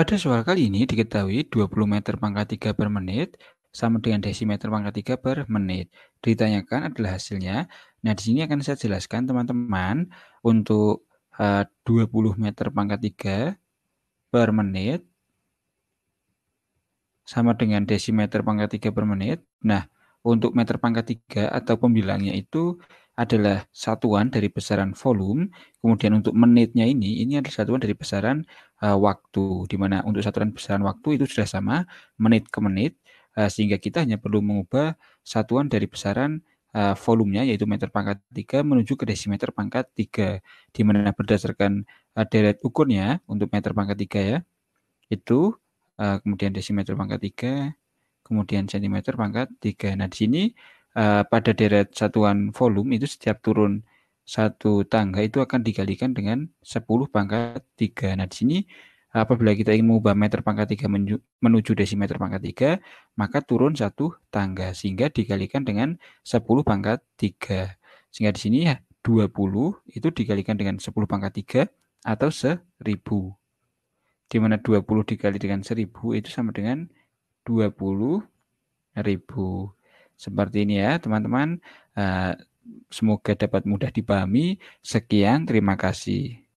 Pada soal kali ini diketahui 20 meter pangkat 3 per menit sama dengan desimeter pangkat 3 per menit. Ditanyakan adalah hasilnya. Nah, di sini akan saya jelaskan teman-teman untuk eh, uh, 20 meter pangkat 3 per menit sama dengan desimeter pangkat 3 per menit. Nah, untuk meter pangkat 3 atau pembilangnya itu adalah satuan dari besaran volume, kemudian untuk menitnya ini, ini adalah satuan dari besaran uh, waktu, di mana untuk satuan besaran waktu itu sudah sama menit ke menit, uh, sehingga kita hanya perlu mengubah satuan dari besaran uh, volumenya, yaitu meter pangkat 3 menuju ke desimeter pangkat 3, di mana berdasarkan uh, deret ukurnya untuk meter pangkat 3 ya, itu uh, kemudian desimeter pangkat 3, kemudian sentimeter pangkat 3. Nah, di sini Eh, pada deret satuan volume itu setiap turun satu tangga itu akan dikalikan dengan 10 pangkat 3. Nah, di sini apabila kita ingin mengubah meter pangkat 3 menuju, menuju desimeter pangkat 3, maka turun satu tangga sehingga dikalikan dengan 10 pangkat 3. Sehingga di sini ya 20 itu dikalikan dengan 10 pangkat 3 atau 1000. Di mana 20 dikali dengan 1000 itu sama dengan 20 ribu. Seperti ini ya, teman-teman. Eh, semoga dapat mudah dipahami. Sekian, terima kasih.